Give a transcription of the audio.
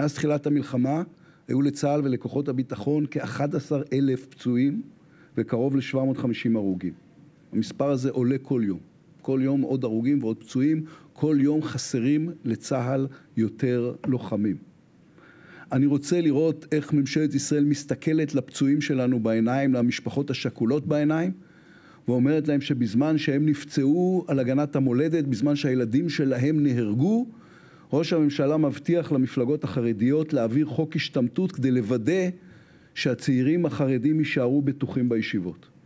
מאז תחילת המלחמה היו לצה"ל ולכוחות הביטחון כ-11 אלף פצועים וקרוב ל-750 הרוגים. המספר הזה עולה כל יום. כל יום עוד הרוגים ועוד פצועים, כל יום חסרים לצה"ל יותר לוחמים. אני רוצה לראות איך ממשלת ישראל מסתכלת לפצועים שלנו בעיניים, למשפחות השכולות בעיניים, ואומרת להם שבזמן שהם נפצעו על הגנת המולדת, בזמן שהילדים שלהם נהרגו, ראש הממשלה מבטיח למפלגות החרדיות להעביר חוק השתמטות כדי לוודא שהצעירים החרדים יישארו בטוחים בישיבות.